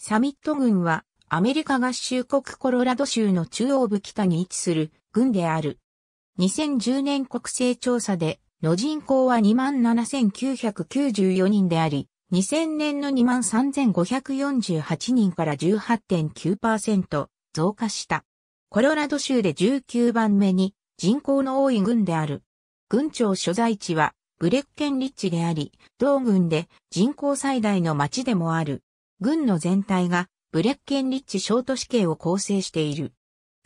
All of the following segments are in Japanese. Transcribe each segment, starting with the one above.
サミット軍はアメリカ合衆国コロラド州の中央部北に位置する軍である。2010年国勢調査での人口は27,994人であり、2000年の23,548人から18.9%増加した。コロラド州で19番目に人口の多い軍である。軍庁所在地はブレッケンリッチであり、同軍で人口最大の町でもある。軍の全体がブレッケンリッチショート死刑を構成している。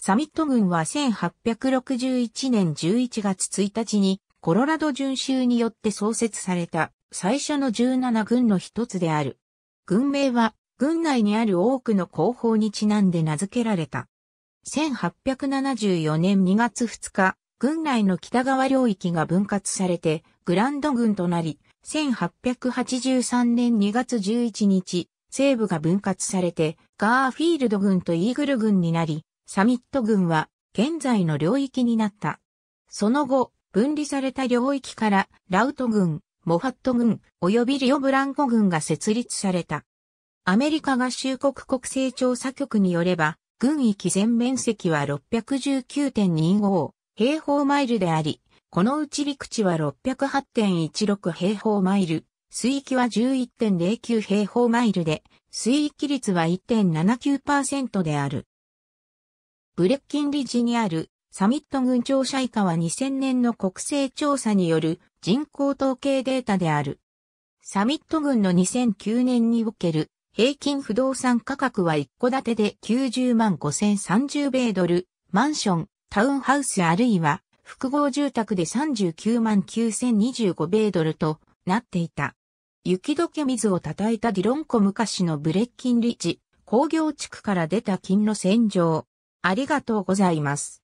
サミット軍は1861年11月1日にコロラド巡州によって創設された最初の17軍の一つである。軍名は軍内にある多くの広報にちなんで名付けられた。1874年2月2日、軍内の北側領域が分割されてグランド軍となり、1883年2月11日、西部が分割されて、ガーフィールド軍とイーグル軍になり、サミット軍は現在の領域になった。その後、分離された領域からラウト軍、モファット軍、及びリオブランコ軍が設立された。アメリカ合衆国国勢調査局によれば、軍域全面積は619.25平方マイルであり、このうち陸地は608.16平方マイル、水域は11.09平方マイルで、水域率は1.79%である。ブレッキンリジにあるサミット群庁舎以下は2000年の国勢調査による人口統計データである。サミット群の2009年における平均不動産価格は一戸建てで90万5030米ドル、マンション、タウンハウスあるいは複合住宅で39万9025米ドルとなっていた。雪解け水を叩いたディロンコ昔のブレッキンリッジ工業地区から出た金の洗浄。ありがとうございます。